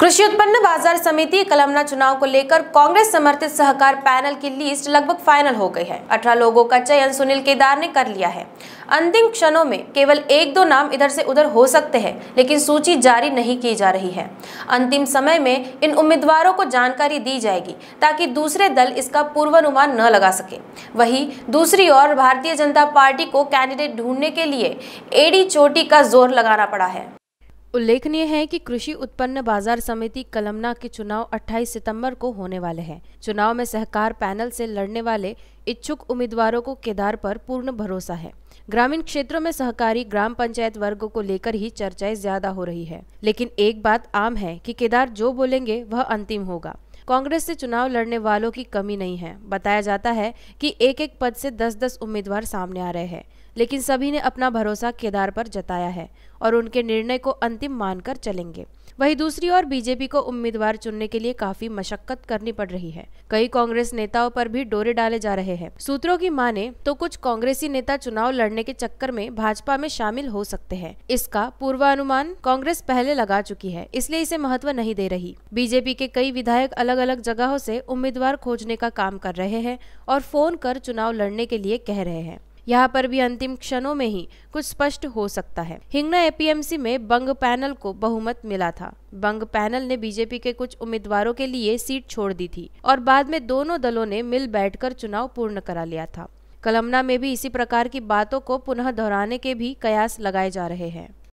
कृषि उत्पन्न बाजार समिति कलमना चुनाव को लेकर कांग्रेस समर्थित सहकार पैनल की लिस्ट लगभग फाइनल हो गई है अठारह लोगों का चयन सुनील केदार ने कर लिया है अंतिम क्षणों में केवल एक दो नाम इधर से उधर हो सकते हैं लेकिन सूची जारी नहीं की जा रही है अंतिम समय में इन उम्मीदवारों को जानकारी दी जाएगी ताकि दूसरे दल इसका पूर्वानुमान न लगा सके वही दूसरी ओर भारतीय जनता पार्टी को कैंडिडेट ढूंढने के लिए एडी चोटी का जोर लगाना पड़ा है उल्लेखनीय है कि कृषि उत्पन्न बाजार समिति कलमना के चुनाव 28 सितंबर को होने वाले हैं चुनाव में सहकार पैनल से लड़ने वाले इच्छुक उम्मीदवारों को केदार पर पूर्ण भरोसा है ग्रामीण क्षेत्रों में सहकारी ग्राम पंचायत वर्ग को लेकर ही चर्चाएं ज्यादा हो रही है लेकिन एक बात आम है कि केदार जो बोलेंगे वह अंतिम होगा कांग्रेस से चुनाव लड़ने वालों की कमी नहीं है बताया जाता है कि एक एक पद से दस दस उम्मीदवार सामने आ रहे हैं लेकिन सभी ने अपना भरोसा केदार पर जताया है और उनके निर्णय को अंतिम मानकर चलेंगे वहीं दूसरी ओर बीजेपी को उम्मीदवार चुनने के लिए काफी मशक्कत करनी पड़ रही है कई कांग्रेस नेताओं पर भी डोरे डाले जा रहे हैं सूत्रों की माने तो कुछ कांग्रेसी नेता चुनाव लड़ने के चक्कर में भाजपा में शामिल हो सकते हैं इसका पूर्वानुमान कांग्रेस पहले लगा चुकी है इसलिए इसे महत्व नहीं दे रही बीजेपी के कई विधायक अलग अलग जगहों से उम्मीदवार खोजने का काम कर रहे हैं और फोन कर चुनाव लड़ने के लिए कह रहे हैं यहाँ पर भी अंतिम क्षणों में ही कुछ स्पष्ट हो सकता है हिंगना एपीएमसी में बंग पैनल को बहुमत मिला था बंग पैनल ने बीजेपी के कुछ उम्मीदवारों के लिए सीट छोड़ दी थी और बाद में दोनों दलों ने मिल बैठकर चुनाव पूर्ण करा लिया था कलमना में भी इसी प्रकार की बातों को पुनः दोहराने के भी कयास लगाए जा रहे हैं